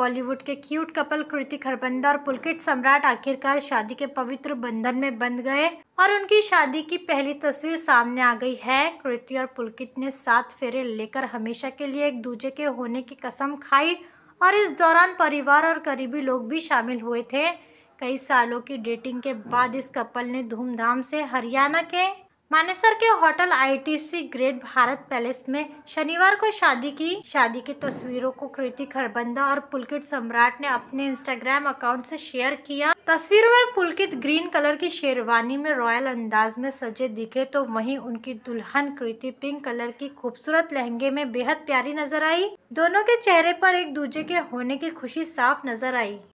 बॉलीवुड के cute couple कृतिक खरबंदा और पुलकित सम्राट आखिरकार शादी के पवित्र बंधन में बंध गए और उनकी शादी की पहली तस्वीर सामने आ गई है कृति और पुलकित ने सात फेरे लेकर हमेशा के लिए एक दूजे के होने की कसम खाई और इस दौरान परिवार और करीबी लोग भी शामिल हुए थे कई सालों की डेटिंग के बाद इस कपल ने धूमधाम से हरियाणा के मानेसर के hotel ITC great Bharat palace में शनिवार को शादी की शादी की तस्वीरों को कृति खरबंदा और पुलकित सम्राट ने अपने इंस्टाग्राम अकाउंट से शेयर किया तस्वीरों में पुलकित ग्रीन कलर की शेरवानी में रॉयल अंदाज में सजे दिखे तो वहीं उनकी दुल्हन कृति पिंक कलर की खूबसूरत लहंगे में बेहद प्यारी नजर आई दोनों के चेहरे पर एक दूजे के होने की खुशी साफ नजर आई